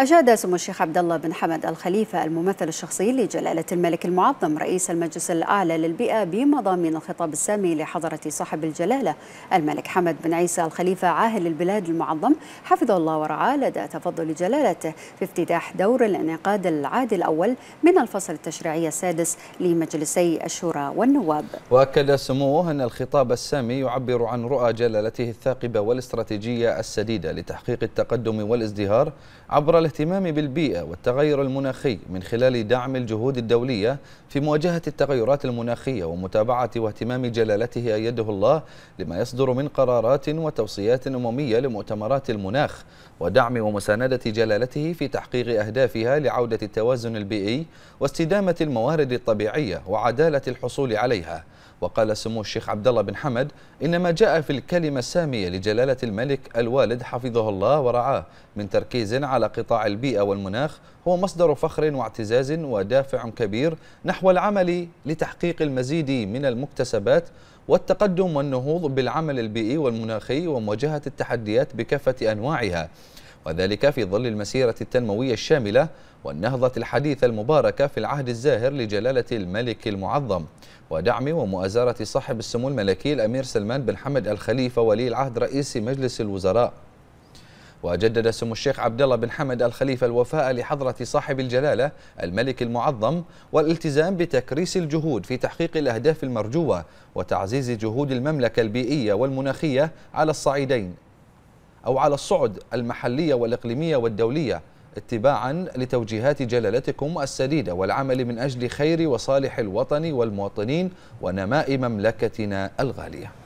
أشاد سمو الشيخ عبد الله بن حمد الخليفة الممثل الشخصي لجلالة الملك المعظم رئيس المجلس الأعلى للبيئة بمضامين الخطاب السامي لحضرة صاحب الجلالة الملك حمد بن عيسى الخليفة عاهل البلاد المعظم حفظه الله ورعاه لدى تفضل جلالته في افتتاح دور الانعقاد العادي الأول من الفصل التشريعي السادس لمجلسي الشورى والنواب وأكد سموه أن الخطاب السامي يعبر عن رؤى جلالته الثاقبة والاستراتيجية السديدة لتحقيق التقدم والازدهار عبر الاهتمام بالبيئة والتغير المناخي من خلال دعم الجهود الدولية في مواجهة التغيرات المناخية ومتابعة واهتمام جلالته أيده الله لما يصدر من قرارات وتوصيات أممية لمؤتمرات المناخ ودعم ومساندة جلالته في تحقيق أهدافها لعودة التوازن البيئي واستدامة الموارد الطبيعية وعدالة الحصول عليها وقال سمو الشيخ عبد الله بن حمد إن ما جاء في الكلمة السامية لجلالة الملك الوالد حفظه الله ورعاه من تركيز على قطاع البيئة والمناخ هو مصدر فخر واعتزاز ودافع كبير نحو العمل لتحقيق المزيد من المكتسبات والتقدم والنهوض بالعمل البيئي والمناخي ومواجهة التحديات بكافة أنواعها وذلك في ظل المسيرة التنموية الشاملة والنهضة الحديثة المباركة في العهد الزاهر لجلالة الملك المعظم ودعم ومؤازرة صاحب السمو الملكي الأمير سلمان بن حمد الخليفة ولي العهد رئيس مجلس الوزراء وجدد سمو الشيخ عبد الله بن حمد الخليفة الوفاء لحضرة صاحب الجلالة الملك المعظم والالتزام بتكريس الجهود في تحقيق الأهداف المرجوة وتعزيز جهود المملكة البيئية والمناخية على الصعيدين أو على الصعد المحلية والإقليمية والدولية اتباعا لتوجيهات جلالتكم السديدة والعمل من أجل خير وصالح الوطن والمواطنين ونماء مملكتنا الغالية